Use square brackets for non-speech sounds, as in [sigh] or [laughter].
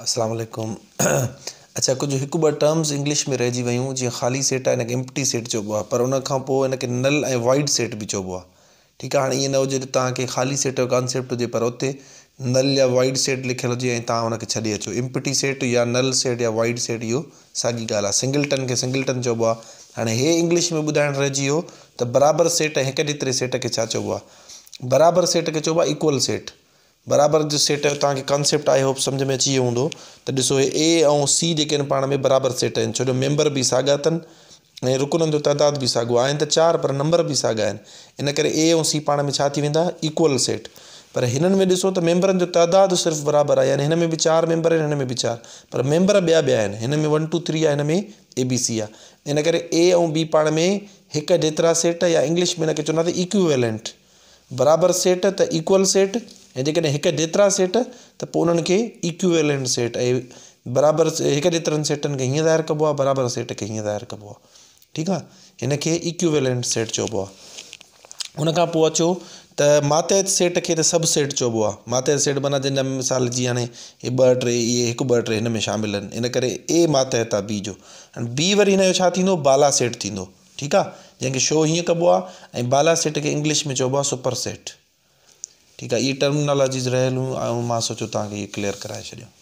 अस्सलाम [clears throat] अच्छा कुछ एक ब टर्म्स इंग्लिश में रहिजी वियूं जीअं ख़ाली सेट है हिनखे एम्पटी सेट चइबो आहे पर उनखां पोइ नल ए वाइड सेट भी चइबो आहे ठीकु आहे हाणे ईअं न हुजे त ख़ाली सेट जो कॉन्सेप्ट हुजे पर हुते नल या वाइड सेट लिखल हुजे ऐं तव्हां हुनखे अचो इम्पटी सेट या नल सेट या वाइड सेट इहो साॻी ॻाल्हि सिंगलटन खे सिंगलटन चइबो आहे हाणे इंग्लिश में ॿुधाइणु रहिजी तो बराबर बराबरि सेट ऐं हिकु ॾेतिरे सेट खे छा चइबो सेट के चइबो आहे इक्वल सेट बराबर जो सेट तव्हांखे कंसेप्ट आई होप सम्झ में अची वियो तो त ॾिसो ए ऐं सी जो पा में बराबर सेट हैं छो जो मेंबर बि साॻा अथनि ऐं रुकननि जो तइदादु बि साॻियो आहिनि त चारि पर नंबर भी साॻा इन करे ए और सी पा में छा थी इक्वल सेट पर हिननि में ॾिसो त मेंबरनि जो तइदादु सिर्फ़ु बराबरि आहे यानी हिन में बि चारि मेंबर आहिनि में बि चारि पर मेंबर ॿिया ॿिया आहिनि में वन टू थ्री आहे हिन में ए बी सी आहे इन ए ऐं बी पाण में एक जेतिरा सेट या इंग्लिश में हिनखे चवंदासीं इक्विवेलेंट बराबर सेट त इक्वल सेट ऐं जेकॾहिं हिकु सेट तो पोइ उन्हनि सेट बराबर बराबरि हिकु जेतिरनि सेटनि खे दायर कबो आहे सेट के हीअं दायर कबो ठीक है आहे हिन खे सेट चइबो आहे अचो त मातहत सेट के सब सेट चइबो आहे मातहत सेट माना जिन मिसाल जी हाँ ये ॿ टे इहे हिकु ॿ टे में शामिल इनकर ए मातहत आहे बी जो बी वरी हिन बाला सेट थींदो ठीकु आहे जंहिंखे शो हीअं कबो आहे बाला सेट के इंग्लिश में चइबो सुपर सेट ठीक है ये टर्मिनोलॉजीस रहियल आहिनि ऐं मां सोचियो तव्हांखे इहे क्लियर कराए छॾियां